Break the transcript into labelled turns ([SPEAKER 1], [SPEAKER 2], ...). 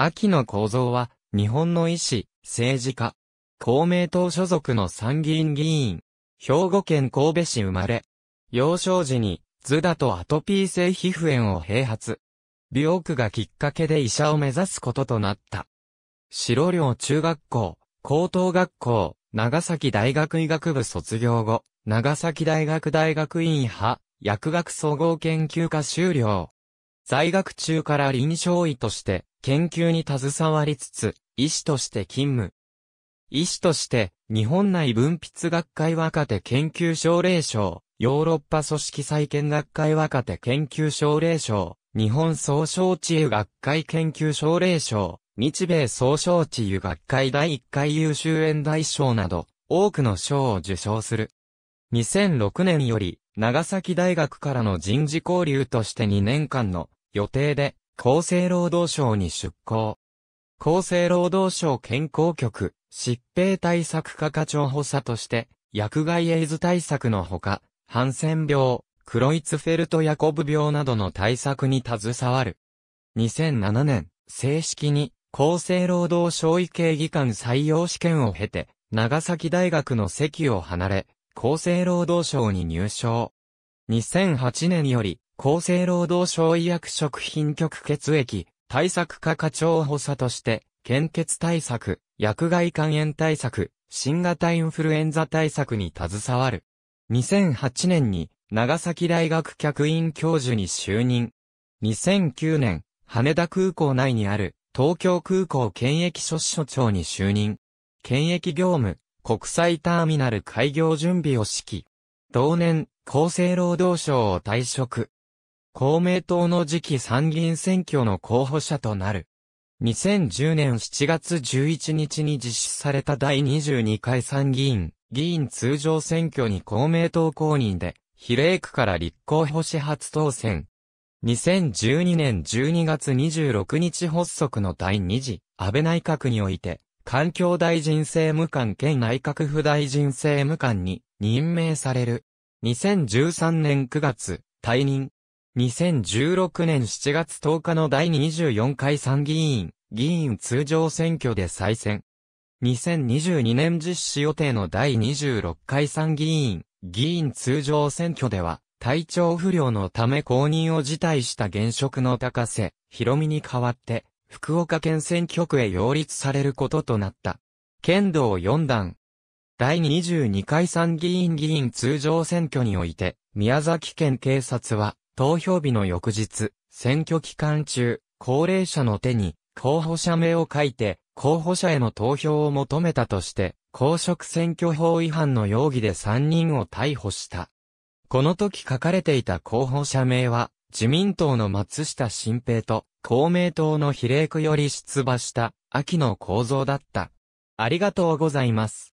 [SPEAKER 1] 秋野構造は、日本の医師、政治家、公明党所属の参議院議員、兵庫県神戸市生まれ、幼少時に、図だとアトピー性皮膚炎を併発。病苦がきっかけで医者を目指すこととなった。白寮中学校、高等学校、長崎大学医学部卒業後、長崎大学大学院派、薬学総合研究科修了。在学中から臨床医として、研究に携わりつつ、医師として勤務。医師として、日本内分泌学会若手研究奨励賞、ヨーロッパ組織再建学会若手研究奨励賞、日本総称治癒学会研究奨励賞、日米総称治癒学会第1回優秀演大賞など、多くの賞を受賞する。2006年より、長崎大学からの人事交流として2年間の予定で厚生労働省に出向。厚生労働省健康局、疾病対策課課長補佐として、薬害エイズ対策のほか、ハンセン病、クロイツフェルト・ヤコブ病などの対策に携わる。2007年、正式に、厚生労働省医系技官採用試験を経て、長崎大学の席を離れ、厚生労働省に入省。2008年より、厚生労働省医薬食品局血液対策課課長補佐として、献血対策、薬害肝炎対策、新型インフルエンザ対策に携わる。2008年に長崎大学客員教授に就任。2009年、羽田空港内にある東京空港検疫所所長に就任。検疫業務、国際ターミナル開業準備を指揮。同年、厚生労働省を退職。公明党の次期参議院選挙の候補者となる。2010年7月11日に実施された第22回参議院議員通常選挙に公明党公認で、比例区から立候補し初当選。2012年12月26日発足の第2次安倍内閣において、環境大臣政務官兼内閣府大臣政務官に任命される。2013年9月、退任。2016年7月10日の第24回参議院、議員通常選挙で再選。2022年実施予定の第26回参議院、議員通常選挙では、体調不良のため公認を辞退した現職の高瀬、広美に代わって、福岡県選挙区へ擁立されることとなった。剣道4段。第22回参議院議員通常選挙において、宮崎県警察は、投票日の翌日、選挙期間中、高齢者の手に、候補者名を書いて、候補者への投票を求めたとして、公職選挙法違反の容疑で3人を逮捕した。この時書かれていた候補者名は、自民党の松下新平と、公明党の比例区より出馬した、秋の構造だった。ありがとうございます。